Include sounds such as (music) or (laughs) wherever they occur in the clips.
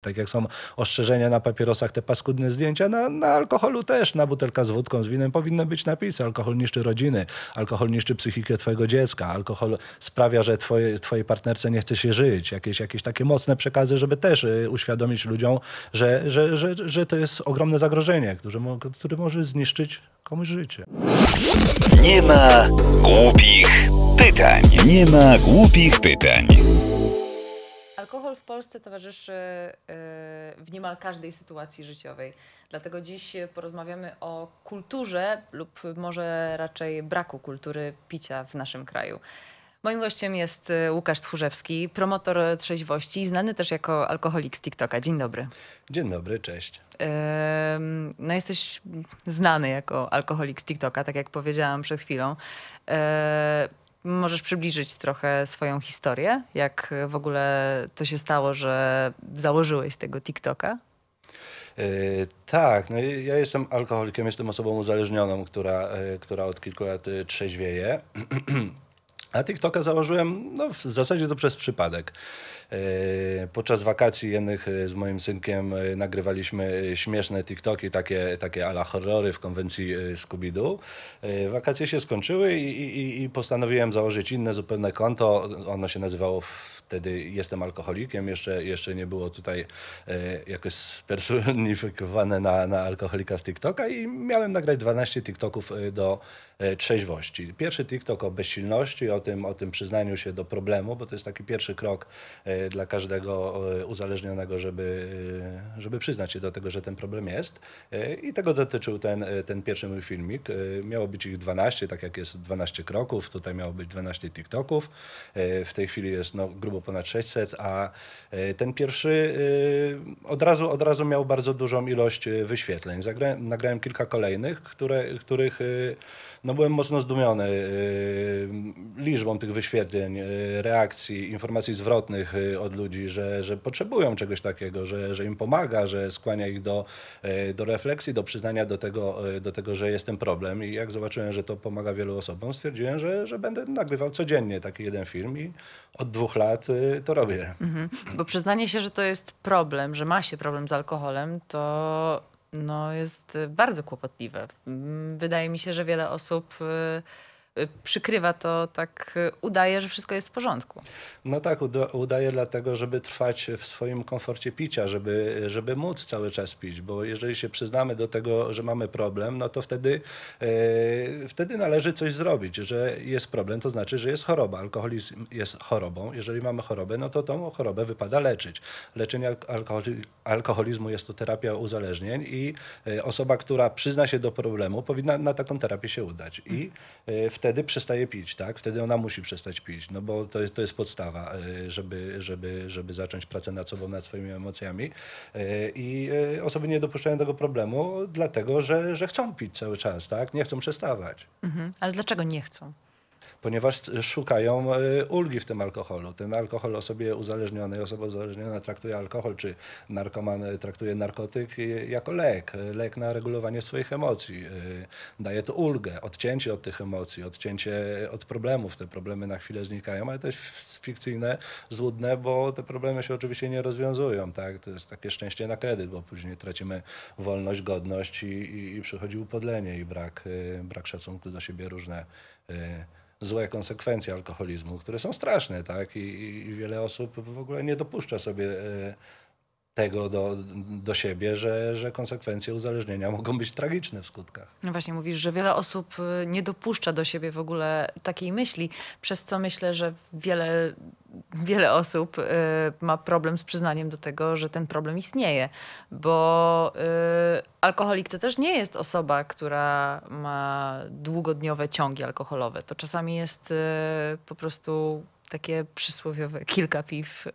Tak jak są ostrzeżenia na papierosach, te paskudne zdjęcia, na, na, alkoholu też, na butelka z wódką, z winem powinny być napisy. Alkohol niszczy rodziny, alkohol niszczy psychikę twojego dziecka, alkohol sprawia, że twoje, twojej partnerce nie chce się żyć. Jakieś, jakieś takie mocne przekazy, żeby też y, uświadomić ludziom, że, że, że, że to jest ogromne zagrożenie, które, które może zniszczyć komuś życie. Nie ma głupich pytań. Nie ma głupich pytań. Alkohol w Polsce towarzyszy y, w niemal każdej sytuacji życiowej. Dlatego dziś porozmawiamy o kulturze lub może raczej braku kultury picia w naszym kraju. Moim gościem jest y, Łukasz Tchórzewski, promotor trzeźwości, znany też jako alkoholik z TikToka. Dzień dobry. Dzień dobry, cześć. No jesteś znany jako alkoholik z TikToka, tak jak powiedziałam przed chwilą. Yy, Możesz przybliżyć trochę swoją historię, jak w ogóle to się stało, że założyłeś tego TikToka? Yy, tak, no ja jestem alkoholikiem, jestem osobą uzależnioną, która, yy, która od kilku lat e, trzeźwieje. (clears throat) A TikToka założyłem no, w zasadzie to przez przypadek. E, podczas wakacji jednych e, z moim synkiem e, nagrywaliśmy śmieszne TikToki, takie, takie ala horrory w konwencji Skubidu. Wakacje się skończyły i, i, i postanowiłem założyć inne zupełne konto. Ono się nazywało wtedy jestem alkoholikiem, jeszcze, jeszcze nie było tutaj e, jakoś spersonifikowane na, na alkoholika z TikToka i miałem nagrać 12 TikToków e, do e, trzeźwości. Pierwszy TikTok o bezsilności, o tym, o tym przyznaniu się do problemu, bo to jest taki pierwszy krok dla każdego uzależnionego, żeby, żeby przyznać się do tego, że ten problem jest. I tego dotyczył ten, ten pierwszy mój filmik. Miało być ich 12, tak jak jest 12 kroków, tutaj miało być 12 TikToków. W tej chwili jest no, grubo było ponad 600, a e, ten pierwszy e, od razu, od razu miał bardzo dużą ilość e, wyświetleń. Zagrałem, nagrałem kilka kolejnych, które, których no byłem mocno zdumiony yy, liczbą tych wyświetleń, yy, reakcji, informacji zwrotnych yy, od ludzi, że, że potrzebują czegoś takiego, że, że im pomaga, że skłania ich do, do refleksji, do przyznania do tego, do tego, że jest ten problem. I jak zobaczyłem, że to pomaga wielu osobom, stwierdziłem, że, że będę nagrywał codziennie taki jeden film i od dwóch lat to robię. Mhm. Bo przyznanie się, że to jest problem, że ma się problem z alkoholem, to no, jest y, bardzo kłopotliwe. Mm, wydaje mi się, że wiele osób y, przykrywa to tak, udaje, że wszystko jest w porządku. No tak, udaje dlatego, żeby trwać w swoim komforcie picia, żeby, żeby móc cały czas pić, bo jeżeli się przyznamy do tego, że mamy problem, no to wtedy, e, wtedy należy coś zrobić, że jest problem, to znaczy, że jest choroba. Alkoholizm jest chorobą. Jeżeli mamy chorobę, no to tą chorobę wypada leczyć. Leczenie alkoholizmu jest to terapia uzależnień i e, osoba, która przyzna się do problemu, powinna na taką terapię się udać. I e, wtedy wtedy przestaje pić, tak? Wtedy ona musi przestać pić, no bo to jest, to jest podstawa, e, żeby, żeby, żeby zacząć pracę nad sobą, nad swoimi emocjami. E, I e, osoby nie dopuszczają tego problemu, dlatego że, że chcą pić cały czas, tak? Nie chcą przestawać. Mhm. Ale dlaczego nie chcą? ponieważ szukają y, ulgi w tym alkoholu. Ten alkohol osobie uzależnionej, osoba uzależniona traktuje alkohol, czy narkoman y, traktuje narkotyk y, jako lek, lek na regulowanie swoich emocji. Daje to ulgę, odcięcie od tych emocji, odcięcie od problemów. Te problemy na chwilę znikają, ale jest fikcyjne, złudne, bo te problemy się oczywiście nie rozwiązują. Tak? To jest takie szczęście na kredyt, bo później tracimy wolność, godność i, i, i przychodzi upodlenie i brak, brak szacunku do siebie, różne złe konsekwencje alkoholizmu, które są straszne, tak? I, i wiele osób w ogóle nie dopuszcza sobie e, tego do, do siebie, że, że konsekwencje uzależnienia mogą być tragiczne w skutkach. No właśnie, mówisz, że wiele osób y, nie dopuszcza do siebie w ogóle takiej myśli, przez co myślę, że wiele, wiele osób y, ma problem z przyznaniem do tego, że ten problem istnieje, bo y, alkoholik to też nie jest osoba, która ma długodniowe ciągi alkoholowe. To czasami jest po prostu takie przysłowiowe kilka piw e,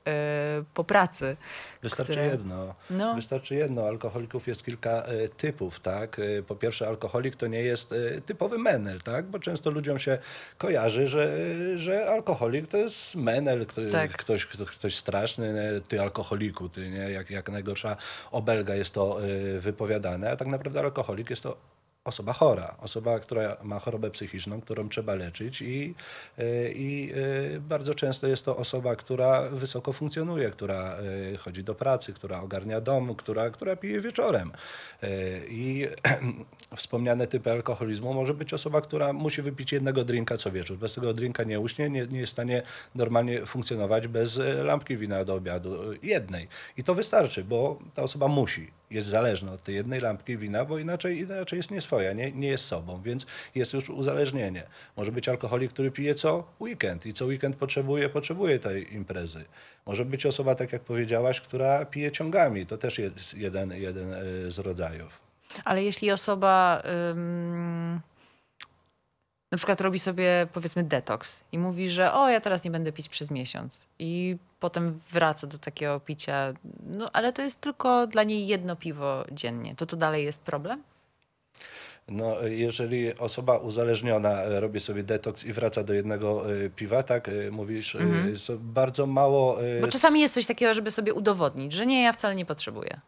po pracy. Wystarczy które... jedno. No. Wystarczy jedno. Alkoholików jest kilka y, typów, tak? Y, po pierwsze, alkoholik to nie jest typowy menel, tak? Bo często ludziom się kojarzy, że, że alkoholik to jest menel, który, tak. ktoś, kto, ktoś straszny, nie? ty alkoholiku, ty nie? Jak, jak najgorsza obelga jest to wypowiadane, a tak naprawdę alkoholik jest to osoba chora, osoba, która ma chorobę psychiczną, którą trzeba leczyć i, e, i e, bardzo często jest to osoba, która wysoko funkcjonuje, która e, chodzi do pracy, która ogarnia dom, która, która pije wieczorem. I (clears throat) wspomniane typy alkoholizmu może być osoba, która musi wypić jednego drinka co wieczór. Bez tego drinka nie uśnie, nie, nie jest w stanie normalnie funkcjonować bez lampki wina do obiadu, jednej. I to wystarczy, bo ta osoba musi jest zależny od tej jednej lampki wina, bo inaczej, inaczej jest nie swoja, nie, nie jest sobą, więc jest już uzależnienie. Może być alkoholik, który pije co weekend i co weekend potrzebuje, potrzebuje tej imprezy. Może być osoba, tak jak powiedziałaś, która pije ciągami. To też jest jeden, jeden e, z rodzajów. Ale jeśli osoba na przykład robi sobie powiedzmy detoks i mówi, że o, ja teraz nie będę pić przez miesiąc. I potem wraca do takiego picia, no ale to jest tylko dla niej jedno piwo dziennie. To to dalej jest problem? No, jeżeli osoba uzależniona e, robi sobie detoks i wraca do jednego e, piwa, tak e, mówisz, mhm. bardzo mało. Bo czasami jest coś takiego, żeby sobie udowodnić, że nie, ja wcale nie potrzebuję.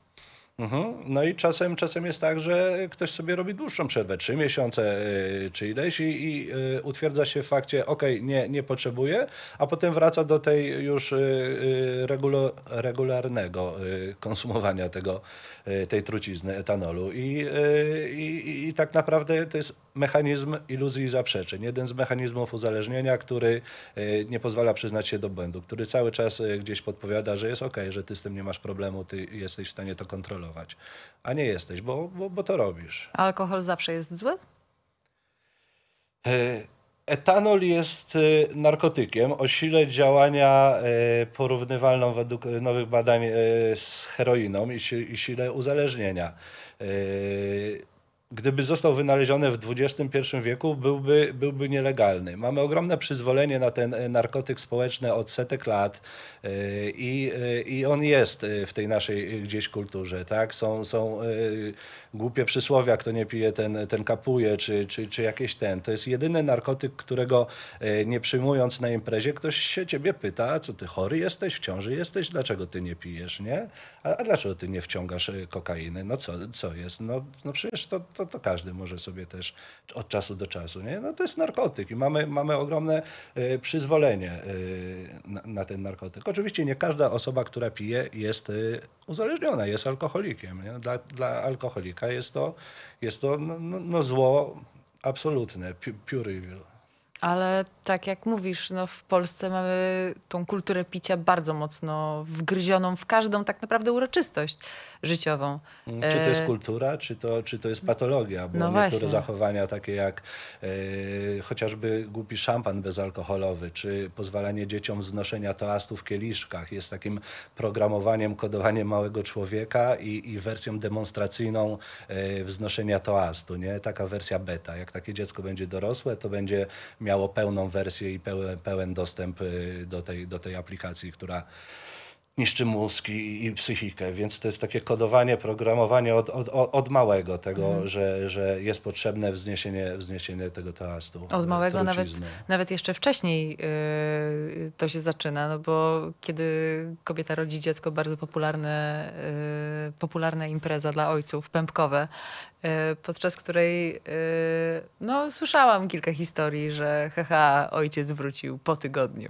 Mhm. No i czasem, czasem jest tak, że ktoś sobie robi dłuższą przerwę, trzy miesiące yy, czy ileś i, yy, utwierdza się w fakcie, okej, nie, nie potrzebuje, a potem wraca do tej już yy, regulo, regularnego y, konsumowania tego, y, tej trucizny etanolu. I, i, I tak naprawdę to jest mechanizm iluzji i zaprzeczeń. Jeden z mechanizmów uzależnienia, który nie pozwala przyznać się do błędu, który cały czas gdzieś podpowiada, że jest okej, że ty z tym nie masz problemu, ty jesteś w stanie to kontrolować kontrolować. A nie jesteś, bo, bo, bo to robisz. alkohol zawsze jest zły? E, etanol jest e, narkotykiem o sile działania e, porównywalną według nowych badań z heroiną i sile uzależnienia gdyby został wynaleziony w XXI wieku, byłby, byłby nielegalny. Mamy ogromne przyzwolenie na ten e, narkotyk społeczny od setek lat e, i, e, i on jest w tej naszej gdzieś kulturze. Tak? Są, są głupie przysłowia, kto nie pije, ten, ten kapuje, czy, czy, czy jakieś ten. To jest jedyny narkotyk, którego nie przyjmując na imprezie, ktoś się ciebie pyta, co ty chory jesteś, w ciąży jesteś, dlaczego ty nie pijesz, nie? A, a dlaczego ty nie wciągasz kokainy? No co, co jest? No, no przecież to to, to każdy może sobie też od czasu do czasu. Nie? No to jest narkotyk i mamy, mamy ogromne y, przyzwolenie y, na, na ten narkotyk. Oczywiście nie każda osoba, która pije jest y, uzależniona, jest alkoholikiem. Nie? Dla, dla alkoholika jest to, jest to no, no, no zło absolutne, pure evil. Ale tak jak mówisz, no w Polsce mamy tą kulturę picia bardzo mocno wgryzioną w każdą tak naprawdę uroczystość życiową. Mm, czy to jest e, kultura, czy to, czy to jest patologia? Bo no niektóre właśnie. zachowania takie jak e, chociażby głupi szampan bezalkoholowy, czy pozwalanie dzieciom znoszenia toastów w kieliszkach jest takim programowaniem, kodowaniem małego człowieka i, i wersją demonstracyjną e, wznoszenia toastu. Nie? Taka wersja beta. Jak takie dziecko będzie dorosłe, to będzie miało miało pełną wersję i pełen, pełen dostęp y, do tej, do tej aplikacji, która niszczy mózg i, i, psychikę, więc to jest takie kodowanie, programowanie od, od, od małego tego, mhm. że, że jest potrzebne wzniesienie, wzniesienie tego teastu. Od e, małego nawet, nawet jeszcze wcześniej yy, to się zaczyna, no bo kiedy kobieta rodzi dziecko, bardzo popularne, yy, e, popularna impreza dla ojców, pępkowe, podczas której no, słyszałam kilka historii, że haha, ojciec wrócił po tygodniu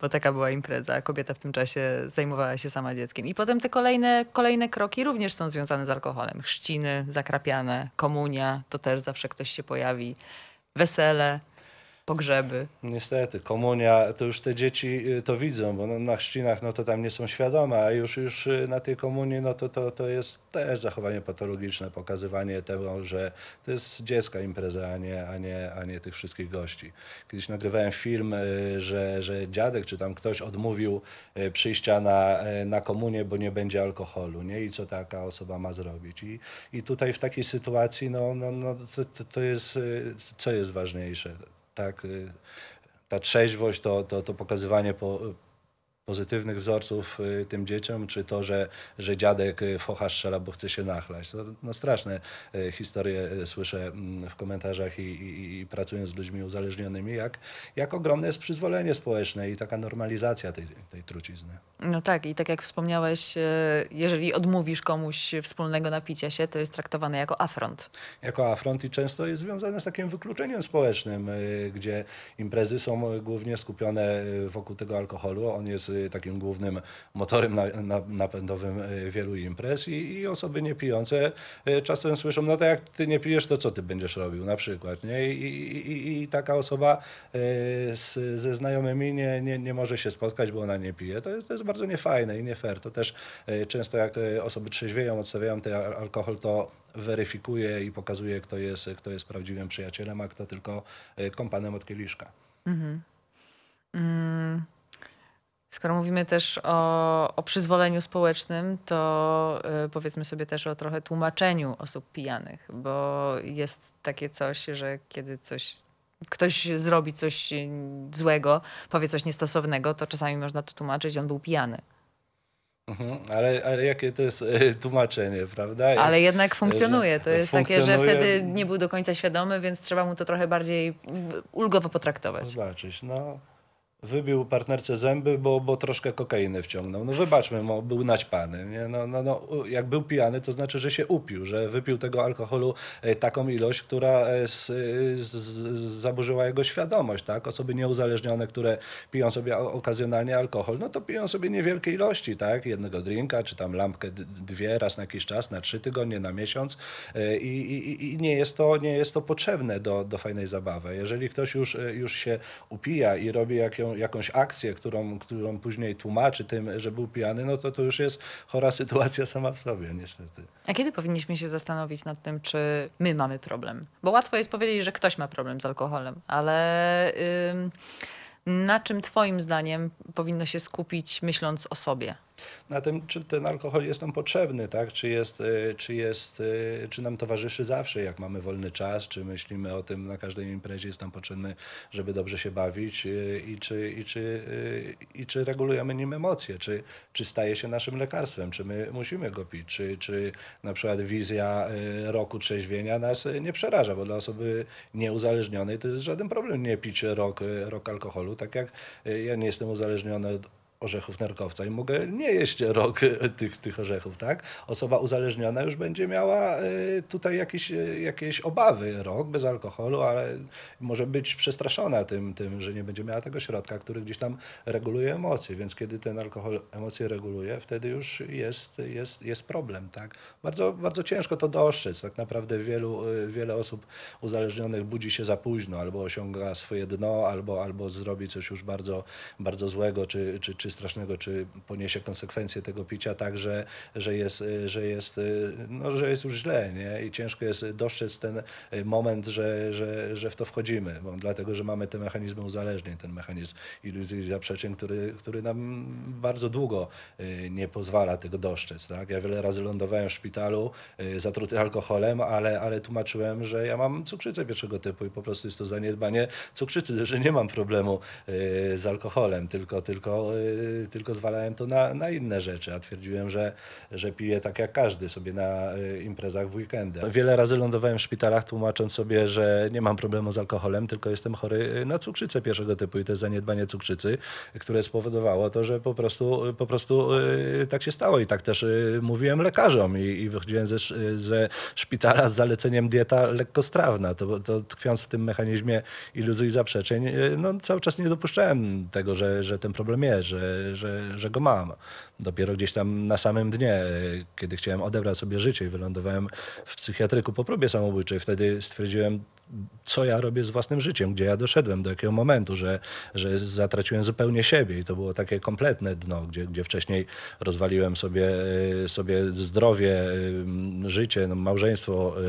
bo taka była impreza. Kobieta w tym czasie zajmowała się sama dzieckiem. I potem te kolejne, kolejne kroki również są związane z alkoholem. Chrzciny zakrapiane, komunia, to też zawsze ktoś się pojawi, wesele pogrzeby. Niestety, komunia, to już te dzieci y, to widzą, bo no, na chrzcinach no to tam nie są świadome, a już, już y, na tej komunii no to, to, to jest też zachowanie patologiczne, pokazywanie tego, że to jest dziecka impreza, a nie, a nie, a nie tych wszystkich gości. Kiedyś nagrywałem film, y, że, że dziadek czy tam ktoś odmówił przyjścia na, na komunię, bo nie będzie alkoholu, nie? I co taka osoba ma zrobić? I, i tutaj w takiej sytuacji, no, no, no to, to jest, co jest ważniejsze? tak? Y, ta trzeźwość, to, to, to pokazywanie po, pozytywnych wzorców y, tym dzieciom, czy to, że, że dziadek focha y, strzela, bo chce się nachlać. To, no straszne y, historie słyszę mm, w komentarzach i, i, i pracując z ludźmi uzależnionymi, jak, jak ogromne jest przyzwolenie społeczne i taka normalizacja tej, tej trucizny. No tak i tak jak wspomniałeś, jeżeli odmówisz komuś wspólnego napicia się, to jest traktowane jako afront. Jako afront i często jest związane z takim wykluczeniem społecznym, gdzie imprezy są głównie skupione wokół tego alkoholu, on jest takim głównym motorem napędowym e, wielu imprez i, osoby niepijące e, czasem słyszą, no to jak ty nie pijesz, to co ty będziesz robił na przykład, nie? I, i, i taka osoba e, z, ze znajomymi nie, nie, nie może się spotkać, bo ona nie pije. To jest, to jest bardzo niefajne i nie fair. To też często jak osoby trzeźwieją, odstawiają ten alkohol, to weryfikuje i pokazuje, kto jest, kto jest prawdziwym przyjacielem, a kto tylko kompanem od kieliszka. Mhm. Mm. Skoro mówimy też o, o przyzwoleniu społecznym, to y, powiedzmy sobie też o trochę tłumaczeniu osób pijanych, bo jest takie coś, że kiedy coś ktoś zrobi coś złego, powie coś niestosownego, to czasami można to tłumaczyć, on był pijany. Mhm, ale, ale jakie to jest e, tłumaczenie, prawda? Ale jednak funkcjonuje. To e, jest funkcjonuje... takie, że wtedy nie był do końca świadomy, więc trzeba mu to trochę bardziej ulgowo potraktować. Zobaczyć, no wybił partnerce zęby, bo, bo troszkę kokainy wciągnął. No wybaczmy mu, był naćpany. Nie? No, no, no, jak był pijany, to znaczy, że się upił, że wypił tego alkoholu e, taką ilość, która e, e, z, z, zaburzyła jego świadomość. Tak? Osoby nieuzależnione, które piją sobie okazjonalnie alkohol, no to piją sobie niewielkie ilości, tak? jednego drinka, czy tam lampkę dwie raz na jakiś czas, na trzy tygodnie, na miesiąc i, i, i nie, jest to, nie jest to potrzebne do, do fajnej zabawy. Jeżeli ktoś już, już się upija i robi jakąś jakąś akcję, którą, którą później tłumaczy tym, że był pijany, no to to już jest chora sytuacja sama w sobie, niestety. A kiedy powinniśmy się zastanowić nad tym, czy my mamy problem? Bo łatwo jest powiedzieć, że ktoś ma problem z alkoholem, ale yy, na czym Twoim zdaniem powinno się skupić, myśląc o sobie? na tym, czy ten alkohol jest nam potrzebny, tak? czy, jest, e, czy, jest, e, czy nam towarzyszy zawsze, jak mamy wolny czas, czy myślimy o tym na każdej imprezie, jest nam potrzebny, żeby dobrze się bawić e, i czy, i czy, i czy regulujemy nim emocje, czy, czy staje się naszym lekarstwem, czy my musimy go pić, czy, czy na przykład wizja roku trzeźwienia nas nie przeraża, bo dla osoby nieuzależnionej to jest żaden problem nie pić rok, rok alkoholu, tak jak ja nie jestem uzależniony od orzechów nerkowca i mogę nie jeść rok e, tych, tych orzechów, tak? Osoba uzależniona już będzie miała e, tutaj jakieś, e, jakieś obawy, rok bez alkoholu, ale może być przestraszona tym, tym, że nie będzie miała tego środka, który gdzieś tam reguluje emocje, więc kiedy ten alkohol emocje reguluje, wtedy już jest, jest, jest problem, tak? Bardzo, bardzo ciężko to dostrzec, tak naprawdę wielu, wiele osób uzależnionych budzi się za późno, albo osiąga swoje dno, albo, albo zrobi coś już bardzo, bardzo złego, czy, czy, czy strasznego, czy poniesie konsekwencje tego picia tak, że, że, jest, że, jest, no, że jest już źle nie? i ciężko jest dostrzec ten moment, że, że, że w to wchodzimy, bo dlatego, że mamy te mechanizmy uzależnień, ten mechanizm iluzji i zaprzeczeń, który, który nam bardzo długo y, nie pozwala tego dostrzec. Tak? Ja wiele razy lądowałem w szpitalu y, zatruty alkoholem, ale, ale tłumaczyłem, że ja mam cukrzycę pierwszego typu i po prostu jest to zaniedbanie cukrzycy, że nie mam problemu y, z alkoholem, tylko, tylko Y, tylko zwalałem to na, na inne rzeczy, a twierdziłem, że, że piję tak jak każdy sobie na y, imprezach w weekendy. Wiele razy lądowałem w szpitalach tłumacząc sobie, że nie mam problemu z alkoholem, tylko jestem chory y, na cukrzycę pierwszego typu i to jest zaniedbanie cukrzycy, które spowodowało to, że po prostu, po prostu tak się stało i tak też mówiłem lekarzom i, i wychodziłem ze, ze szpitala z zaleceniem dieta lekkostrawna. To, to tkwiąc w tym mechanizmie iluzji i zaprzeczeń, no, cały czas nie dopuszczałem tego, że, że ten problem jest, że że, że go mam. Dopiero gdzieś tam na samym dnie, kiedy chciałem odebrać sobie życie i wylądowałem w psychiatryku po próbie samobójczej, wtedy stwierdziłem, co ja robię z własnym życiem, gdzie ja doszedłem, do jakiego momentu, że, że zatraciłem zupełnie siebie i to było takie kompletne dno, gdzie, gdzie wcześniej rozwaliłem sobie, e, sobie zdrowie, e, życie, no, małżeństwo, e,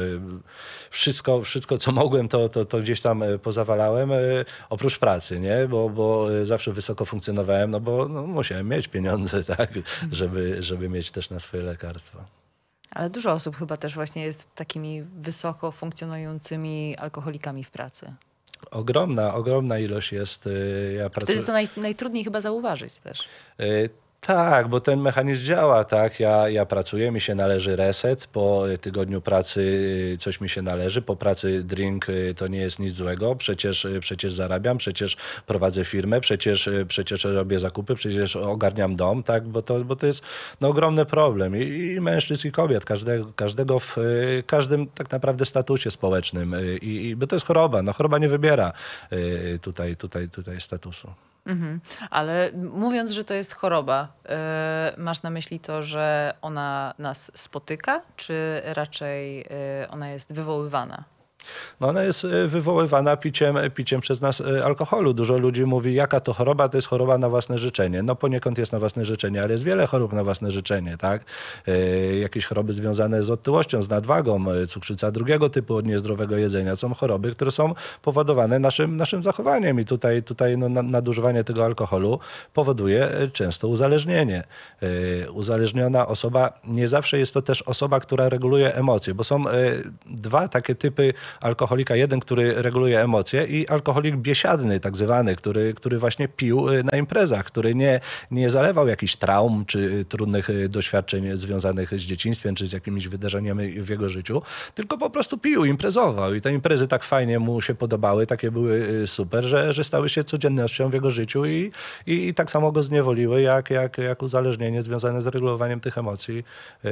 wszystko, wszystko co mogłem, to, to, to gdzieś tam pozawalałem, oprócz pracy, nie? Bo, bo zawsze wysoko funkcjonowałem, no bo no, musiałem mieć pieniądze, (laughs) tak, żeby, żeby mieć też na swoje lekarstwa. Ale dużo osób chyba też właśnie jest takimi wysoko funkcjonującymi alkoholikami w pracy. Ogromna, ogromna ilość jest. Y, ja Wtedy pracuję... to naj, najtrudniej chyba zauważyć też. Y, tak, bo ten mechanizm działa, tak. Ja, ja pracuję, mi się należy reset, po tygodniu pracy y, coś mi się należy, po pracy drink y, to nie jest nic złego, przecież, y, przecież zarabiam, przecież prowadzę firmę, przecież, przecież robię zakupy, przecież ogarniam dom, tak, bo to, bo to jest no, ogromny problem i, i mężczyzn i kobiet, każdego, każdego w każdym tak naprawdę statusie społecznym i, i bo to jest choroba, no choroba nie wybiera tutaj, tutaj, tutaj statusu. Mhm. Ale mówiąc, że to jest choroba, yy, masz na myśli to, że ona nas spotyka, czy raczej yy, ona jest wywoływana? No ona jest e, wywoływana piciem, e, piciem przez nas e, alkoholu. Dużo ludzi mówi, jaka to choroba, to jest choroba na własne życzenie. No poniekąd jest na własne życzenie, ale jest wiele chorób na własne życzenie, tak? jakieś choroby związane z otyłością, z nadwagą, cukrzyca drugiego typu od niezdrowego jedzenia. Są choroby, które są powodowane naszym, naszym zachowaniem i tutaj, tutaj no, nadużywanie tego alkoholu powoduje często uzależnienie. uzależniona osoba nie zawsze jest to też osoba, która reguluje emocje, bo są dwa takie typy alkoholika jeden, który reguluje emocje i alkoholik biesiadny tak zwany, który, który właśnie pił y, na imprezach, który nie, nie zalewał jakichś traum czy y, trudnych y, doświadczeń związanych z dzieciństwem czy z jakimiś wydarzeniami w jego życiu, tylko po prostu pił, imprezował i te imprezy tak fajnie mu się podobały, takie były super, że, że stały się codziennością w jego życiu i, i, i tak samo go zniewoliły jak, jak, jak uzależnienie związane z regulowaniem tych emocji. Yy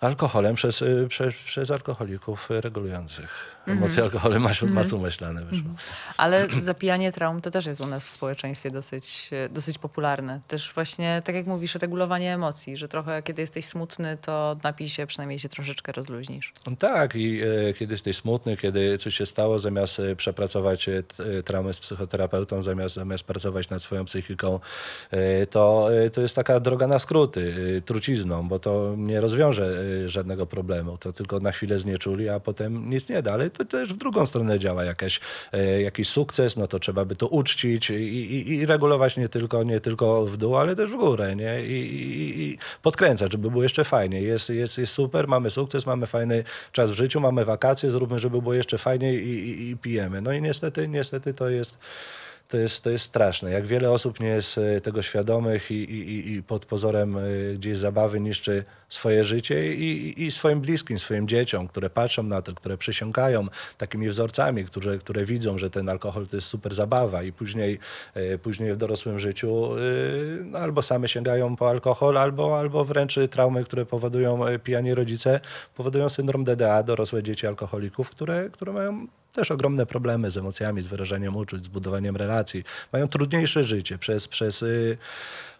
alkoholem przez, y, przez, przez alkoholików regulujących. Mhm. Emocje alkoholu masu, mhm. masu myślane wyszło. Mhm. Ale (clears throat) zapijanie traum to też jest u nas w społeczeństwie dosyć, dosyć popularne. Też właśnie, tak jak mówisz, regulowanie emocji, że trochę kiedy jesteś smutny, to napij się, przynajmniej się troszeczkę rozluźnisz. Tak i e, kiedy jesteś smutny, kiedy coś się stało, zamiast e, przepracować e, e, traumę z psychoterapeutą, zamiast, zamiast pracować nad swoją psychiką, e, to, to jest taka droga na skróty, trucizną, bo to nie rozwiąże żadnego problemu. To tylko na chwilę znieczuli, a potem nic nie da. Ale to też w drugą stronę działa jakaś, e, jakiś sukces, no to trzeba by to uczcić i, i, i regulować nie tylko, nie tylko w dół, ale też w górę nie? I, i podkręcać, żeby było jeszcze fajnie. Jest, jest, jest super, mamy sukces, mamy fajny czas w życiu, mamy wakacje, zróbmy, żeby było jeszcze fajniej i, i pijemy. No i niestety, niestety to jest to jest, to jest straszne. Jak wiele osób nie jest e, tego świadomych i, i, i pod pozorem e, gdzieś zabawy niszczy swoje życie i, i swoim bliskim, swoim dzieciom, które patrzą na to, które przesiąkają takimi wzorcami, które, które widzą, że ten alkohol to jest super zabawa i później, e, później w dorosłym życiu e, no albo same sięgają po alkohol, albo, albo wręcz traumy, które powodują e, pijani rodzice, powodują syndrom DDA, dorosłe dzieci alkoholików, które, które mają też ogromne problemy z emocjami, z wyrażaniem uczuć, z budowaniem relacji. Mają trudniejsze życie przez, przez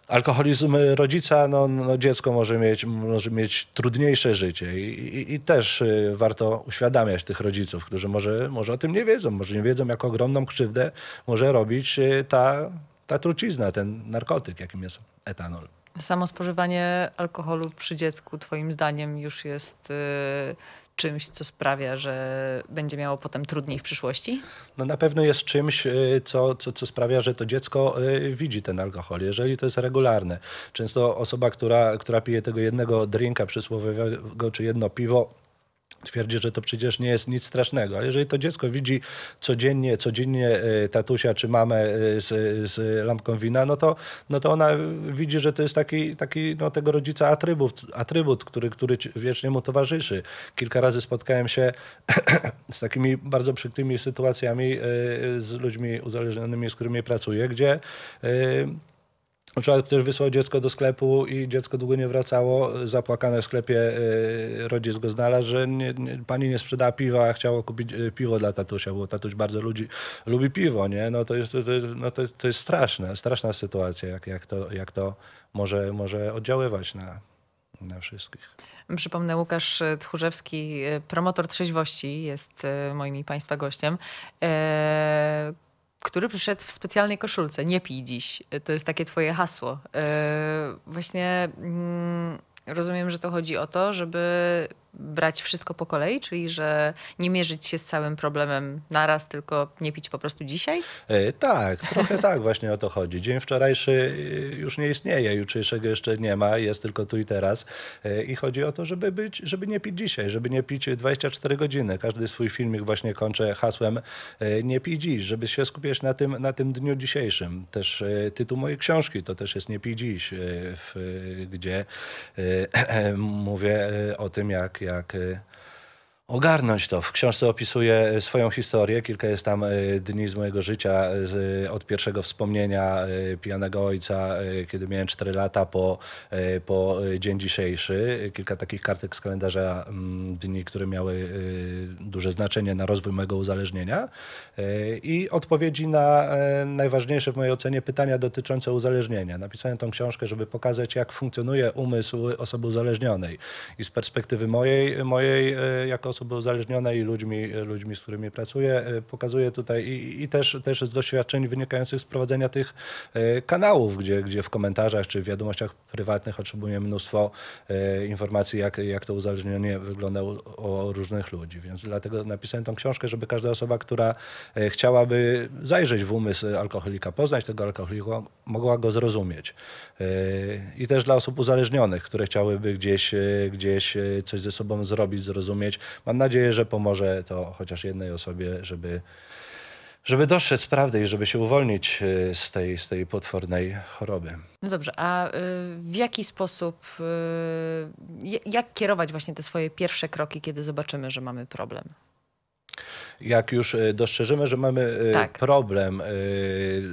alkoholizm y, rodzica, no, no, dziecko może mieć, może mieć trudniejsze życie I, i, i, też y, warto uświadamiać tych rodziców, którzy może, może o tym nie wiedzą, może nie wiedzą, jak ogromną krzywdę może robić y, ta, ta trucizna, ten narkotyk, jakim jest etanol. Samo spożywanie alkoholu przy dziecku, twoim zdaniem, już jest... Yy czymś, co sprawia, że będzie miało potem trudniej w przyszłości? No na pewno jest czymś, y, co, co, co sprawia, że to dziecko y, widzi ten alkohol, jeżeli to jest regularne. Często osoba, która, która pije tego jednego drinka przysłowiowego czy jedno piwo, twierdzi, że to przecież nie jest nic strasznego. Ale jeżeli to dziecko widzi codziennie, codziennie e, tatusia czy mamę e, z, z lampką wina, no to, no to ona widzi, że to jest taki, taki no, tego rodzica atrybut, atrybut który, który wiecznie mu towarzyszy. Kilka razy spotkałem się (clears throat) z takimi bardzo przykrymi sytuacjami e, z ludźmi uzależnionymi, z którymi pracuję, gdzie Człowiek, który wysłał dziecko do sklepu i dziecko długo nie wracało, zapłakane w sklepie e, rodzic go znalazł, że nie, nie, pani nie sprzedała piwa, a chciało kupić e, piwo dla tatusia, bo tatuś bardzo ludzi, lubi piwo, nie? No to jest, to, to, no to, to jest straszne, straszna sytuacja, jak, jak, to, jak to może, może oddziaływać na, na wszystkich. Przypomnę, Łukasz Tchórzewski, e, promotor trzeźwości, jest moim i Państwa gościem który przyszedł w specjalnej koszulce. Nie pij dziś. To jest takie twoje hasło. E, właśnie mm, rozumiem, że to chodzi o to, żeby brać wszystko po kolei, czyli że nie mierzyć się z całym problemem naraz, tylko nie pić po prostu dzisiaj? Yy, tak, trochę tak (laughs) właśnie o to chodzi. Dzień wczorajszy e, już nie istnieje, jutrzejszego jeszcze nie ma, jest tylko tu i teraz yy, i chodzi o to, żeby być, żeby nie pić dzisiaj, żeby nie pić 24 godziny. Każdy swój filmik właśnie kończę hasłem yy, nie pij dziś, żeby się skupiać na tym, na tym dniu dzisiejszym. Też tytuł mojej książki to też jest nie pij dziś, w, gdzie (clears throat) mówię o tym, jak Patriarche ogarnąć to. W książce opisuję e, swoją historię. Kilka jest tam e, dni z mojego życia, e, od pierwszego wspomnienia pijanego ojca, kiedy miałem 4 lata, po, po dzień dzisiejszy. Kilka takich kartek z kalendarza mm, dni, które miały duże znaczenie na rozwój mojego uzależnienia i odpowiedzi na najważniejsze w mojej ocenie pytania dotyczące uzależnienia. Napisałem tą książkę, żeby pokazać, jak funkcjonuje umysł osoby uzależnionej. I z perspektywy mojej, mojej jako osoby osoby uzależnione i ludźmi, ludźmi z którymi pracuję. E, Pokazuję tutaj i, i też, też z doświadczeń wynikających z prowadzenia tych e, kanałów, gdzie, gdzie w komentarzach czy w wiadomościach prywatnych otrzymuję mnóstwo e, informacji, jak, jak to uzależnienie wygląda u, u różnych ludzi. Więc dlatego napisałem tą książkę, żeby każda osoba, która chciałaby zajrzeć w umysł alkoholika, poznać tego alkoholika, mogła go zrozumieć. I też dla osób uzależnionych, które chciałyby gdzieś, gdzieś coś ze sobą zrobić, zrozumieć, mam nadzieję, że pomoże to chociaż jednej osobie, żeby, żeby dostrzec prawdę i żeby się uwolnić y, z tej, z tej potwornej choroby. No dobrze, a y, w jaki sposób, y, jak kierować właśnie te swoje pierwsze kroki, kiedy zobaczymy, że mamy problem? jak już e, dostrzeżymy, że mamy e, tak. problem, e,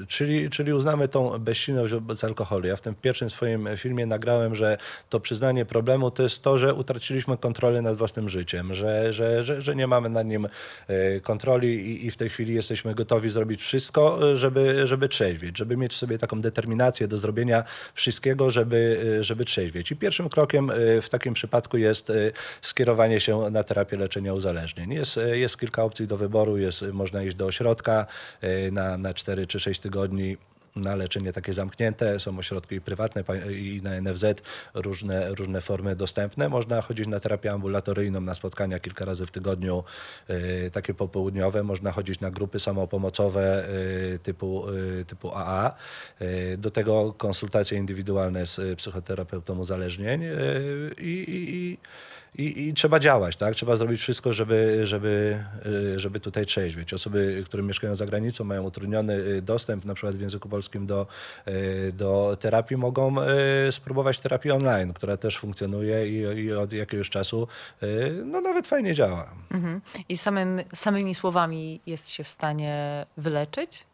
czyli, czyli uznamy tą bezsilność wobec alkoholu. Ja w tym pierwszym swoim filmie nagrałem, że to przyznanie problemu to jest to, że utraciliśmy kontrolę nad własnym życiem, że, że, że, że nie mamy nad nim kontroli i, i w tej chwili jesteśmy gotowi zrobić wszystko, żeby, żeby trzeźwieć, żeby mieć w sobie taką determinację do zrobienia wszystkiego, żeby, żeby trzeźwieć. I pierwszym krokiem w takim przypadku jest skierowanie się na terapię leczenia uzależnień. Jest, jest kilka opcji do wyboru, jest, można iść do ośrodka y, na, na 4 czy 6 tygodni na leczenie takie zamknięte, są ośrodki i prywatne i na NFZ różne, różne formy dostępne. Można chodzić na terapię ambulatoryjną, na spotkania kilka razy w tygodniu, y, takie popołudniowe. Można chodzić na grupy samopomocowe y, typu, typu AA. Do tego konsultacje indywidualne z psychoterapeutą uzależnień i, i, i i, I, trzeba działać, tak? Trzeba zrobić wszystko, żeby, żeby, y, żeby tutaj trzeźwieć. Osoby, które mieszkają za granicą, mają utrudniony y, dostęp na przykład w języku polskim do, y, do terapii, mogą spróbować terapii online, która też funkcjonuje i, i od jakiegoś czasu no, nawet fajnie działa. Mhm. I samym, samymi słowami jest się w stanie wyleczyć?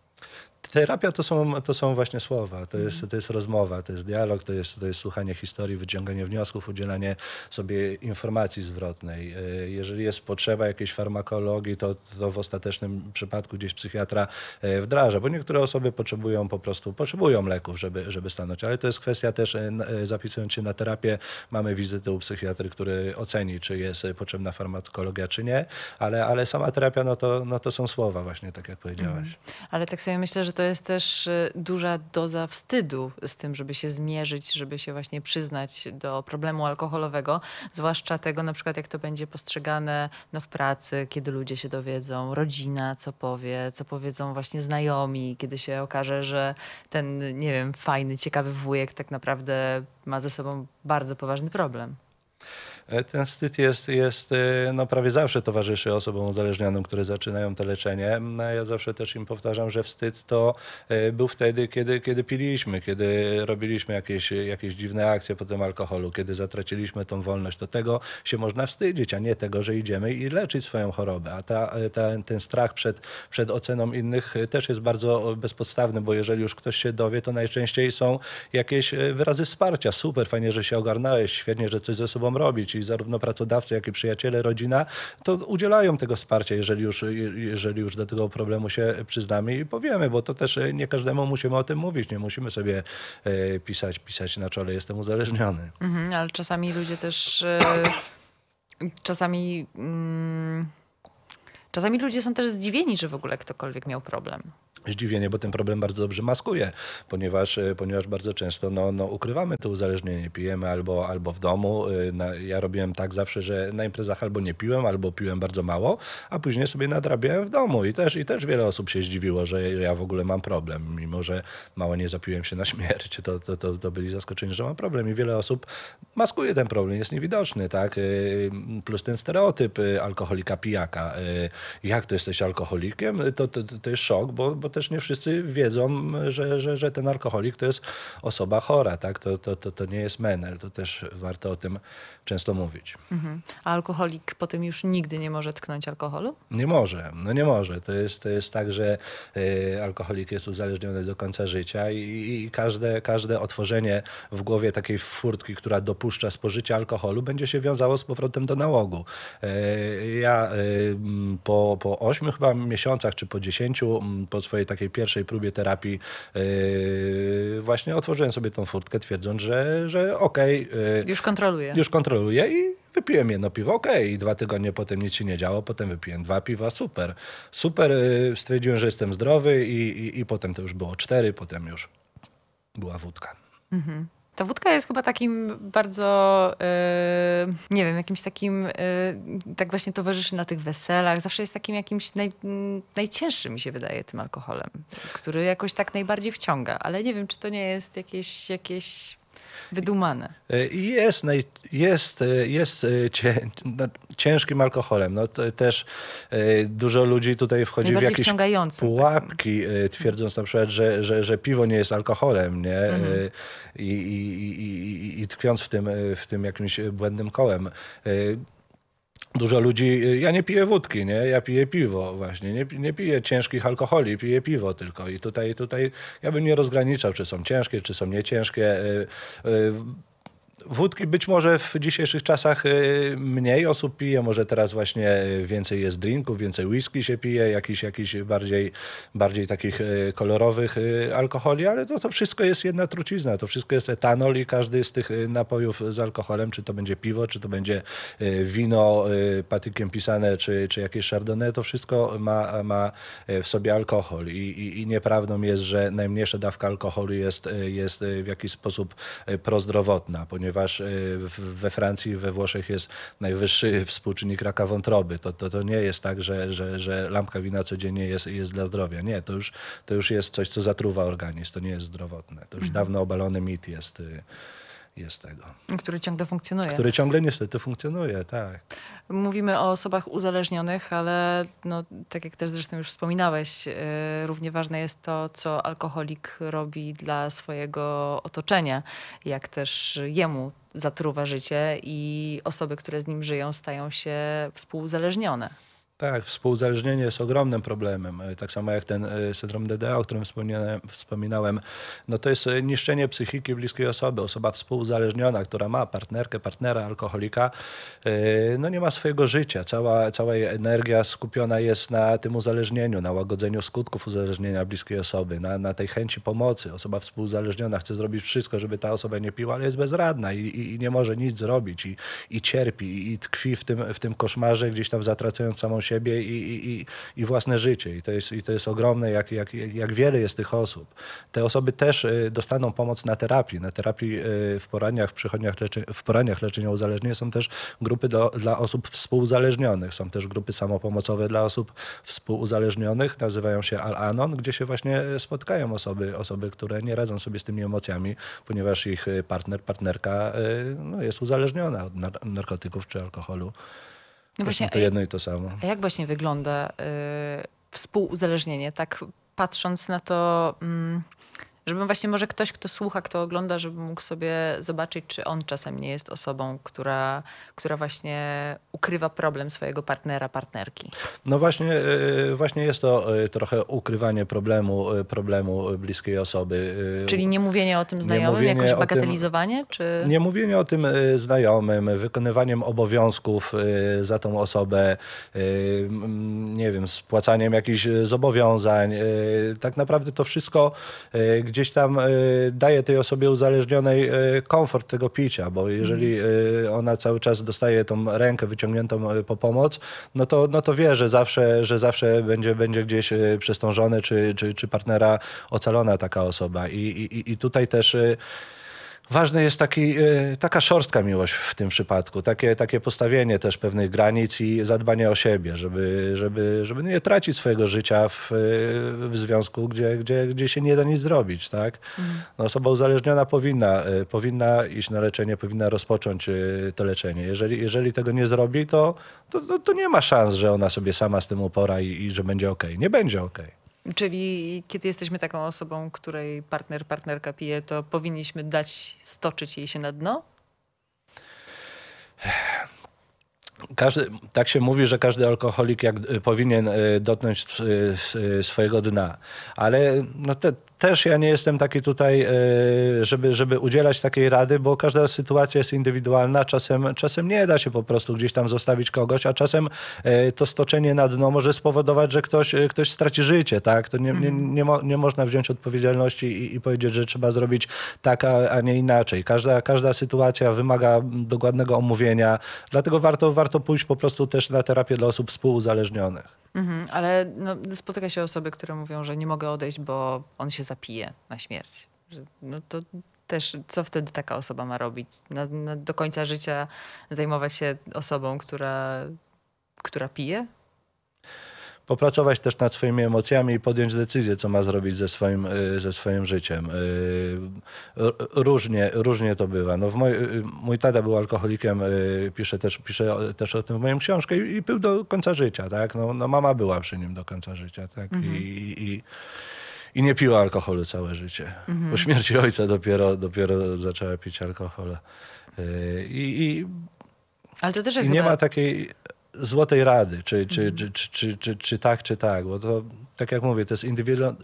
terapia to są, to są właśnie słowa, to jest, mhm. to jest rozmowa, to jest dialog, to jest, to jest słuchanie historii, wyciąganie wniosków, udzielanie sobie informacji zwrotnej. E, jeżeli jest potrzeba jakiejś farmakologii, to, to w ostatecznym przypadku gdzieś psychiatra e, wdraża, bo niektóre osoby potrzebują po prostu, potrzebują leków, żeby, żeby stanąć, ale to jest kwestia też, e, zapisując się na terapię, mamy wizytę u psychiatry, który oceni, czy jest potrzebna farmakologia, czy nie, ale, ale sama terapia, no to, no to są słowa właśnie, tak jak powiedziałaś. Mhm. Ale tak sobie myślę, że to jest też y, duża doza wstydu z tym, żeby się zmierzyć, żeby się właśnie przyznać do problemu alkoholowego, zwłaszcza tego na przykład, jak to będzie postrzegane no, w pracy, kiedy ludzie się dowiedzą, rodzina co powie, co powiedzą właśnie znajomi, kiedy się okaże, że ten, nie wiem, fajny, ciekawy wujek tak naprawdę ma ze sobą bardzo poważny problem. E, ten wstyd jest, jest e, no prawie zawsze towarzyszy osobom uzależnionym, które zaczynają to leczenie. No, ja zawsze też im powtarzam, że wstyd to e, był wtedy, kiedy, kiedy piliśmy, kiedy robiliśmy jakieś, jakieś dziwne akcje po tym alkoholu, kiedy zatraciliśmy tą wolność. Do tego się można wstydzić, a nie tego, że idziemy i leczyć swoją chorobę. A ta, ta, ten strach przed, przed oceną innych też jest bardzo bezpodstawny, bo jeżeli już ktoś się dowie, to najczęściej są jakieś wyrazy wsparcia. Super, fajnie, że się ogarnąłeś, świetnie, że coś ze sobą robić ci zarówno pracodawcy, jak i przyjaciele, rodzina, to udzielają tego wsparcia, jeżeli już, jeżeli już do tego problemu się przyznamy i powiemy, bo to też nie każdemu musimy o tym mówić, nie musimy sobie e, pisać, pisać na czole, jestem uzależniony. Mhm, ale czasami ludzie też, e, czasami, mm, czasami ludzie są też zdziwieni, że w ogóle ktokolwiek miał problem zdziwienie, bo ten problem bardzo dobrze maskuje, ponieważ, e, ponieważ bardzo często no, no, ukrywamy to uzależnienie. Pijemy albo, albo w domu. E, ja robiłem tak zawsze, że na imprezach albo nie piłem, albo piłem bardzo mało, a później sobie nadrabiałem w domu. I też, i też wiele osób się zdziwiło, że ja w ogóle mam problem, mimo że mało nie zapiłem się na śmierć. To, to, to, to byli zaskoczeni, że mam problem. I wiele osób maskuje ten problem, jest niewidoczny. tak? E, plus ten stereotyp alkoholika pijaka. Jak to jesteś alkoholikiem? To, to, to jest szok, bo, bo też nie wszyscy wiedzą, że, że, że ten alkoholik to jest osoba chora, tak? To, to, to, to nie jest menel, to też warto o tym często mówić. Mhm. A alkoholik potem już nigdy nie może tknąć alkoholu? Nie może, no nie może. To jest, to jest tak, że y, alkoholik jest uzależniony do końca życia i, i, każde, każde otworzenie w głowie takiej furtki, która dopuszcza spożycie alkoholu, będzie się wiązało z powrotem do nałogu. Y, ja y, po, po chyba miesiącach, czy po dziesięciu po swojej takiej pierwszej próbie terapii yy, właśnie otworzyłem sobie tą furtkę, twierdząc, że, że okej. Okay, yy, już kontroluję. Już kontroluję i wypiłem jedno piwo, okej, okay. I dwa tygodnie potem nic się nie działo, potem wypiłem dwa piwa, super. Super, yy, stwierdziłem, że jestem zdrowy i, i, i potem to już było cztery, potem już była wódka. Mhm. Ta wódka jest chyba takim bardzo, yy, nie wiem, jakimś takim, yy, tak właśnie towarzyszy na tych weselach. Zawsze jest takim jakimś naj, najcięższym, mi się wydaje, tym alkoholem, który jakoś tak najbardziej wciąga. Ale nie wiem, czy to nie jest jakieś, jakieś Wydumane. E, jest, jest, e, jest e, ciężkim alkoholem. No, też dużo ludzi tutaj wchodzi w jakieś tak. pułapki, twierdząc na przykład, że, że, że piwo nie jest alkoholem nie? Mhm. I, i, i, i tkwiąc w tym, w tym jakimś błędnym kołem dużo ludzi, y, ja nie piję wódki, nie? ja piję piwo właśnie, nie, nie piję ciężkich alkoholi, piję piwo tylko i tutaj, tutaj ja bym nie rozgraniczał, czy są ciężkie, czy są nieciężkie. Y, y, Wódki być może w dzisiejszych czasach y, mniej osób pije, może teraz właśnie więcej jest drinków, więcej whisky się pije, jakichś jakiś bardziej, bardziej takich y, kolorowych y, alkoholi, ale to, to wszystko jest jedna trucizna, to wszystko jest etanol i każdy z tych napojów z alkoholem, czy to będzie piwo, czy to będzie wino patykiem pisane, czy, czy jakieś chardonnay, to wszystko ma, ma e, w sobie alkohol I, i, i nieprawdą jest, że najmniejsza dawka alkoholu jest, jest w jakiś sposób prozdrowotna, ponieważ ponieważ e, we Francji, we Włoszech jest najwyższy współczynnik raka wątroby. To, to, to nie jest tak, że, że, że lampka wina codziennie jest, jest dla zdrowia. Nie, to już, to już jest coś, co zatruwa organizm, to nie jest zdrowotne. To już mhm. dawno obalony mit jest. Y, jest tego. Który ciągle funkcjonuje. Który ciągle niestety funkcjonuje, tak. Mówimy o osobach uzależnionych, ale no, tak jak też zresztą już wspominałeś, yy, równie ważne jest to, co alkoholik robi dla swojego otoczenia, jak też jemu zatruwa życie i osoby, które z nim żyją, stają się współuzależnione. Tak, współzależnienie jest ogromnym problemem. E, tak samo jak ten e, syndrom DDA, o którym wspominałem, No to jest e, niszczenie psychiki bliskiej osoby. Osoba współzależniona, która ma partnerkę, partnera, alkoholika, no nie ma swojego życia. Cała, cała jej energia skupiona jest na tym uzależnieniu, na łagodzeniu skutków uzależnienia bliskiej osoby, na, na tej chęci pomocy. Osoba współzależniona chce zrobić wszystko, żeby ta osoba nie piła, ale jest bezradna i, i, i nie może nic zrobić i, i cierpi i, i tkwi w tym, w tym koszmarze, gdzieś tam zatracając samą siebie i, i, i własne życie. I to jest, i to jest ogromne, jak, jak, jak wiele jest tych osób. Te osoby też e, dostaną pomoc na terapii. Na terapii e, w poraniach, w przychodniach, leczy, w poraniach leczenia uzależnienia są też grupy do, dla osób współuzależnionych. Są też grupy samopomocowe dla osób współuzależnionych. Nazywają się Al-Anon, gdzie się właśnie e, spotkają osoby, osoby, które nie radzą sobie z tymi emocjami, ponieważ ich partner, partnerka no, jest uzależniona od narkotyków czy alkoholu. No właśnie, to jedno i to samo. A jak właśnie wygląda y, współuzależnienie? Tak patrząc na to... Mm, Żebym właśnie może ktoś, kto słucha, kto ogląda, żeby mógł sobie zobaczyć, czy on czasem nie jest osobą, która, która właśnie ukrywa problem swojego partnera, partnerki. No właśnie, e, właśnie jest to e, trochę ukrywanie problemu, e, problemu bliskiej osoby. Czyli nie mówienie o tym znajomym, jakoś bagatelizowanie? Tym, czy... Nie mówienie o tym znajomym, wykonywaniem obowiązków za tą osobę, nie wiem, spłacaniem jakichś zobowiązań. Tak naprawdę to wszystko, gdzie gdzieś tam y, daje tej osobie uzależnionej y, komfort tego picia, bo jeżeli mhm. y, ona cały czas dostaje tą rękę wyciągniętą po pomoc, no to, no to wie, że zawsze, że zawsze będzie, będzie gdzieś przez tą żonę czy, czy, czy partnera ocalona taka osoba. I, i, i tutaj też ważna jest taki, e, taka szorstka miłość w tym przypadku, takie, takie postawienie też pewnych granic i zadbanie o siebie, żeby, żeby, żeby nie tracić swojego życia w, e, w związku, gdzie, gdzie, gdzie się nie da nic zrobić. Tak? Mhm. No, osoba uzależniona powinna, e, powinna iść na leczenie, powinna rozpocząć to leczenie. Jeżeli, jeżeli tego nie zrobi, to, to, to, to nie ma szans, że ona sobie sama z tym upora i, i że będzie ok. Nie będzie okej. Okay. Czyli kiedy jesteśmy taką osobą, której partner, partnerka pije, to powinniśmy dać stoczyć jej się na dno? Każdy, tak się mówi, że każdy alkoholik jak, powinien e, dotknąć e, e, swojego dna, ale no te, też ja nie jestem taki tutaj, e, żeby, żeby udzielać takiej rady, bo każda sytuacja jest indywidualna. Czasem, czasem nie da się po prostu gdzieś tam zostawić kogoś, a czasem e, to stoczenie na dno może spowodować, że ktoś, e, ktoś straci życie. Tak? To nie, nie, mhm. nie, mo, nie można wziąć odpowiedzialności i, i, powiedzieć, że trzeba zrobić tak, a, a, nie inaczej. Każda, każda sytuacja wymaga dokładnego omówienia, dlatego warto, warto pójść po prostu też na terapię dla osób współuzależnionych. Mhm, ale no, spotyka się osoby, które mówią, że nie mogę odejść, bo on się zajmuje zapije na śmierć. No to też co wtedy taka osoba ma robić? Na, na, do końca życia zajmować się osobą, która, która pije? Popracować też nad swoimi emocjami i podjąć decyzję, co ma zrobić ze swoim, y, ze swoim życiem. Y, różnie, różnie to bywa. No w moj, y, mój tata był alkoholikiem, pisze też, pisze też o tym w moim książce i, i był do końca życia. Tak? No, no mama była przy nim do końca życia. Tak? Mhm. I, i, i nie piła alkoholu całe życie. Mhm. Po śmierci ojca dopiero, dopiero zaczęła pić alkohol. Y, I, i Ale to też jest nie chyba... ma takiej złotej rady, czy, czy, mhm. czy, czy, czy, czy, czy tak, czy tak, bo to tak jak mówię, to jest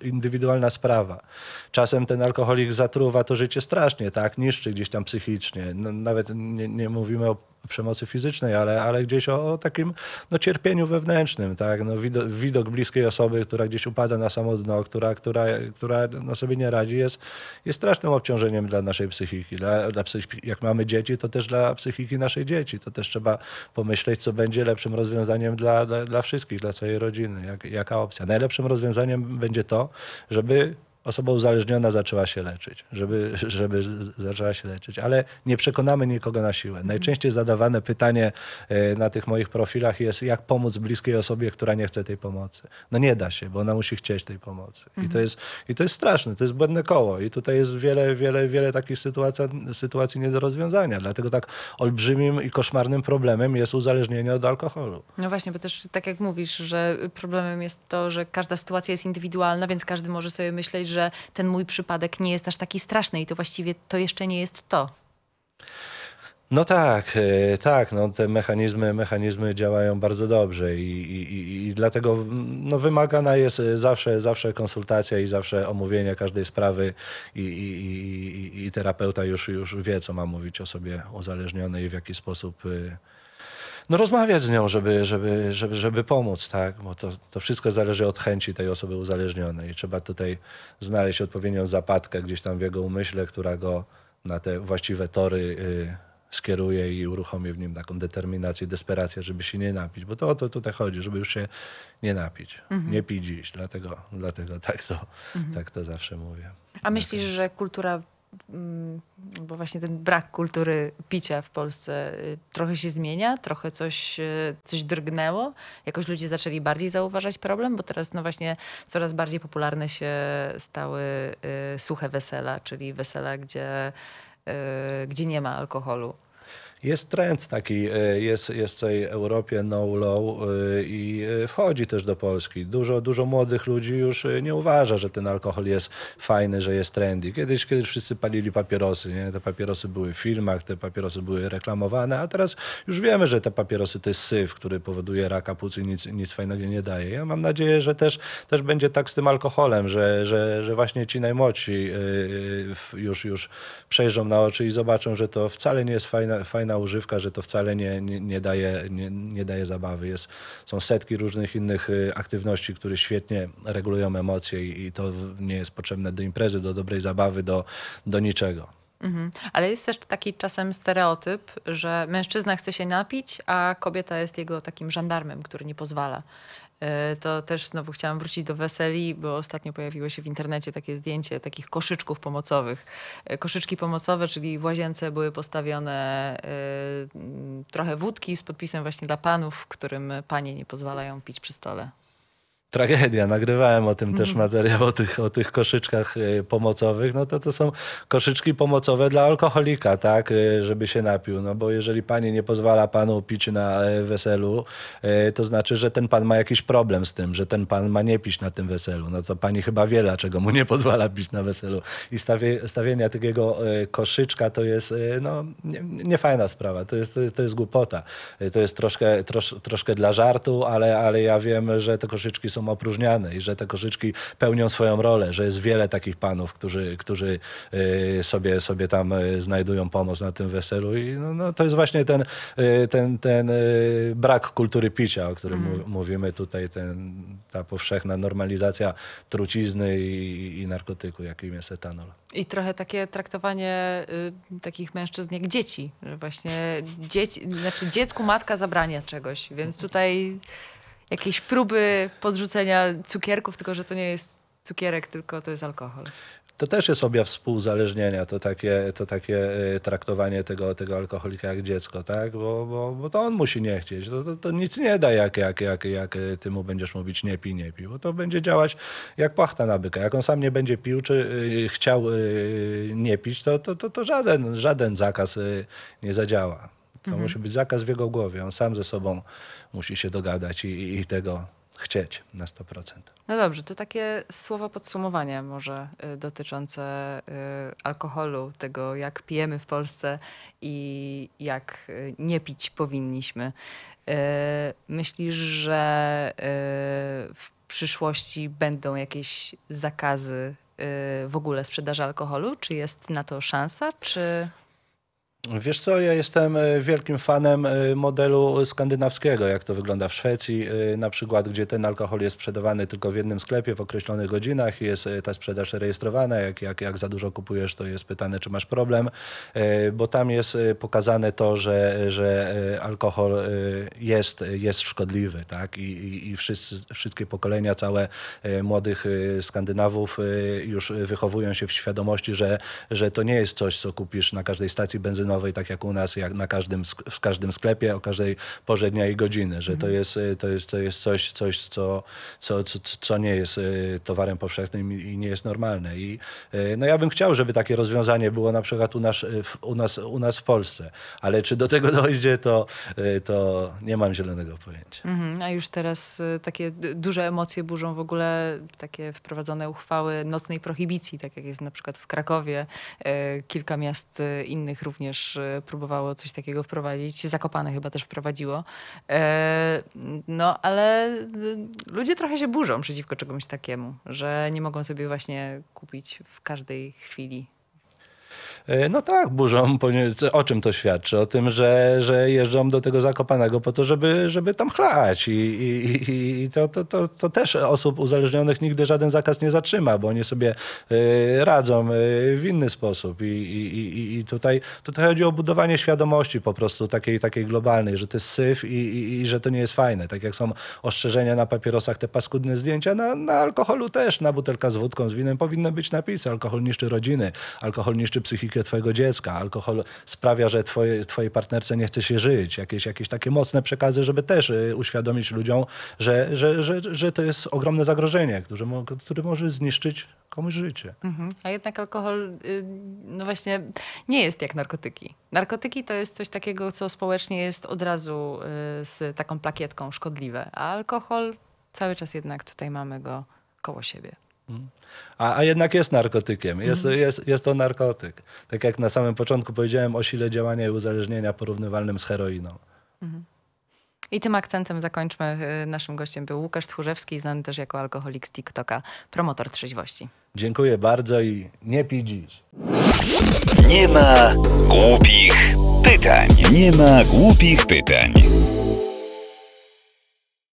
indywidualna sprawa. Czasem ten alkoholik zatruwa to życie strasznie, tak? Niszczy gdzieś tam psychicznie. No, nawet nie, nie, mówimy o przemocy fizycznej, ale, ale gdzieś o, o takim no, cierpieniu wewnętrznym, tak? No, widok, widok, bliskiej osoby, która gdzieś upada na samo dno, która, która, która no, sobie nie radzi, jest, jest strasznym obciążeniem dla naszej psychiki. Dla, dla Jak mamy dzieci, to też dla psychiki naszej dzieci. To też trzeba pomyśleć, co będzie lepszym rozwiązaniem dla, dla, dla wszystkich, dla całej rodziny. Jak, jaka opcja? Najlepszym najlepszym rozwiązaniem będzie to, żeby osoba uzależniona zaczęła się leczyć, żeby, żeby zaczęła się leczyć, ale nie przekonamy nikogo na siłę. Najczęściej zadawane pytanie e, na tych moich profilach jest, jak pomóc bliskiej osobie, która nie chce tej pomocy. No nie da się, bo ona musi chcieć tej pomocy. I to mhm. jest, i to jest straszne, to jest błędne koło. I tutaj jest wiele, wiele, wiele takich sytuacji, sytuacji nie do rozwiązania. Dlatego tak olbrzymim i koszmarnym problemem jest uzależnienie od alkoholu. No właśnie, bo też tak jak mówisz, że problemem jest to, że każda sytuacja jest indywidualna, więc każdy może sobie myśleć, że ten mój przypadek nie jest aż taki straszny i to właściwie to jeszcze nie jest to. No tak, e, tak, no te mechanizmy, mechanizmy działają bardzo dobrze i, i, i dlatego mm, no wymagana jest e, zawsze, zawsze konsultacja i zawsze omówienie każdej sprawy i, i, i terapeuta już, już wie, co ma mówić o sobie uzależnionej i w jaki sposób e, no, rozmawiać z nią, żeby, żeby, żeby, żeby pomóc, tak? Bo to, to wszystko zależy od chęci tej osoby uzależnionej. Trzeba tutaj znaleźć odpowiednią zapadkę gdzieś tam w jego umyśle, która go na te właściwe tory y, skieruje i uruchomi w nim taką determinację, desperację, żeby się nie napić. Bo to o to tutaj chodzi, żeby już się nie napić. Mhm. Nie pić dziś. Dlatego, dlatego tak, to, mhm. tak to zawsze mówię. A myślisz, że kultura Mm, bo właśnie ten brak kultury picia w Polsce y, trochę się zmienia, trochę coś, y, coś drgnęło. Jakoś ludzie zaczęli bardziej zauważać problem, bo teraz no właśnie coraz bardziej popularne się stały y, suche wesela, czyli wesela, gdzie, gdzie nie ma alkoholu jest trend taki, e, jest, jest w tej Europie no low e, i e, wchodzi też do Polski. Dużo, dużo młodych ludzi już nie uważa, że ten alkohol jest fajny, że jest trendy. Kiedyś, kiedyś wszyscy palili papierosy, nie? te papierosy były w filmach, te papierosy były reklamowane, a teraz już wiemy, że te papierosy to jest syf, który powoduje raka płuc i nic, nic fajnego nie daje. Ja mam nadzieję, że też, też będzie tak z tym alkoholem, że, że, że właśnie ci najmłodsi już, już przejrzą na oczy i zobaczą, że to wcale nie jest fajna, fajna fajna używka, że to wcale nie, nie, nie daje, nie, nie, daje zabawy. Jest, są setki różnych innych y, aktywności, które świetnie regulują emocje i, i to nie jest potrzebne do imprezy, do dobrej zabawy, do, do niczego. Mhm. Ale jest też taki czasem stereotyp, że mężczyzna chce się napić, a kobieta jest jego takim żandarmem, który nie pozwala. E, to też znowu chciałam wrócić do weseli, bo ostatnio pojawiło się w internecie takie zdjęcie takich koszyczków pomocowych. E, koszyczki pomocowe, czyli w łazience były postawione e, trochę wódki z podpisem właśnie dla panów, którym panie nie pozwalają pić przy stole tragedia. Nagrywałem o tym też mhm. materiał, o tych, o tych koszyczkach y, pomocowych. No to to są koszyczki pomocowe dla alkoholika, tak, y, żeby się napił. No bo jeżeli pani nie pozwala panu pić na e, weselu, e, to znaczy, że ten pan ma jakiś problem z tym, że ten pan ma nie pić na tym weselu. No to pani chyba wie, dlaczego mu nie pozwala pić na weselu. I stawienia takiego e, koszyczka to jest no, niefajna nie sprawa. To jest, to jest, to jest głupota. To jest troszkę, trosz, troszkę dla żartu, ale, ale ja wiem, że te koszyczki są są opróżniane i że te koszyczki pełnią swoją rolę, że jest wiele takich panów, którzy, którzy y, sobie, sobie tam y, znajdują pomoc na tym weselu i no, no to jest właśnie ten, y, ten, ten brak kultury picia, o którym mm. mówimy tutaj, ten, ta powszechna normalizacja trucizny i, i narkotyku, jakim jest etanol. I trochę takie traktowanie y, takich mężczyzn jak dzieci, że właśnie dzieci, znaczy dziecku matka zabrania czegoś, więc tutaj jakiejś próby podrzucenia cukierków, tylko że to nie jest cukierek, tylko to jest alkohol. To też jest objaw współzależnienia, to takie, to takie y, traktowanie tego, tego alkoholika jak dziecko, tak? bo, bo, bo to on musi nie chcieć. To, to, to, nic nie da, jak, jak, jak, jak y, ty mu będziesz mówić nie pij, nie pij, bo to będzie działać jak pachta na byka. Jak on sam nie będzie pił, czy y, chciał y, nie pić, to, to, to, to żaden, żaden zakaz y, nie zadziała. To mhm. musi być zakaz w jego głowie. On sam ze sobą musi się dogadać i, i tego chcieć na 100%. No dobrze, to takie słowo podsumowania może y, dotyczące y, alkoholu, tego jak pijemy w Polsce i jak y, nie pić powinniśmy. Y, myślisz, że w przyszłości będą jakieś zakazy w ogóle sprzedaży alkoholu? Czy jest na to szansa? Czy... Wiesz co, ja jestem e, wielkim fanem e, modelu skandynawskiego, jak to wygląda w Szwecji, e, na przykład, gdzie ten alkohol jest sprzedawany tylko w jednym sklepie w określonych godzinach i jest ta sprzedaż rejestrowana. Jak, jak, jak za dużo kupujesz, to jest pytane, czy masz problem, bo tam jest pokazane to, że, że alkohol jest, jest szkodliwy, tak? I, i, i wszyscy, wszystkie pokolenia całe młodych Skandynawów już wychowują się w świadomości, że, że to nie jest coś, co kupisz na każdej stacji benzynowej magazynowej, tak jak u nas, jak na każdym, w każdym sklepie, o każdej porze dnia i godziny, że to mhm. jest, y, to jest, to jest coś, coś co, co, co, co nie jest y, towarem powszechnym i nie jest normalne. I y, no ja bym chciał, żeby takie rozwiązanie było na przykład u nas, u nas, u nas w Polsce, ale czy do tego (laughs) dojdzie, to, to nie mam zielonego pojęcia. Mhm, a już teraz takie duże emocje burzą w ogóle takie wprowadzone uchwały nocnej prohibicji, tak jak jest na przykład w Krakowie, kilka miast innych również też e, próbowało coś takiego wprowadzić. Zakopane chyba też wprowadziło. E, no, ale e, ludzie trochę się burzą przeciwko czegoś takiemu, że nie mogą sobie właśnie kupić w każdej chwili E, no tak, burzą. (laughs) O czym to świadczy? O tym, że, że jeżdżą do tego Zakopanego po to, żeby, żeby tam chlać. I, i, i to, to, to, to też osób uzależnionych nigdy żaden zakaz nie zatrzyma, bo oni sobie e, radzą e, w inny sposób. I, i, i tutaj, tutaj chodzi o budowanie świadomości po prostu takiej, takiej globalnej, że to jest syf i, i, i że to nie jest fajne. Tak jak są ostrzeżenia na papierosach, te paskudne zdjęcia, na, na alkoholu też, na butelka z wódką, z winem powinny być napisy. Alkohol niszczy rodziny, alkohol niszczy psychikę twojego dziecka, alkohol sprawia, że twoje, twojej partnerce nie chce się żyć, jakieś, jakieś takie mocne przekazy, żeby też y, uświadomić ludziom, że, że, że, że to jest ogromne zagrożenie, które, które może zniszczyć komuś życie. Mhm. A jednak alkohol, y, no właśnie, nie jest jak narkotyki. Narkotyki to jest coś takiego, co społecznie jest od razu y, z taką plakietką szkodliwe, a alkohol cały czas jednak tutaj mamy go koło siebie. Mhm. A, a jednak jest narkotykiem, jest, mhm. jest, jest to narkotyk. Tak jak na samym początku powiedziałem o sile działania i uzależnienia porównywalnym z heroiną. Mhm. I tym akcentem zakończmy. Y, naszym gościem był Łukasz Tchórzewski, znany też jako alkoholik z TikToka, promotor trzeźwości. Dziękuję bardzo i nie pij dziś. Nie ma głupich pytań. Nie ma głupich pytań.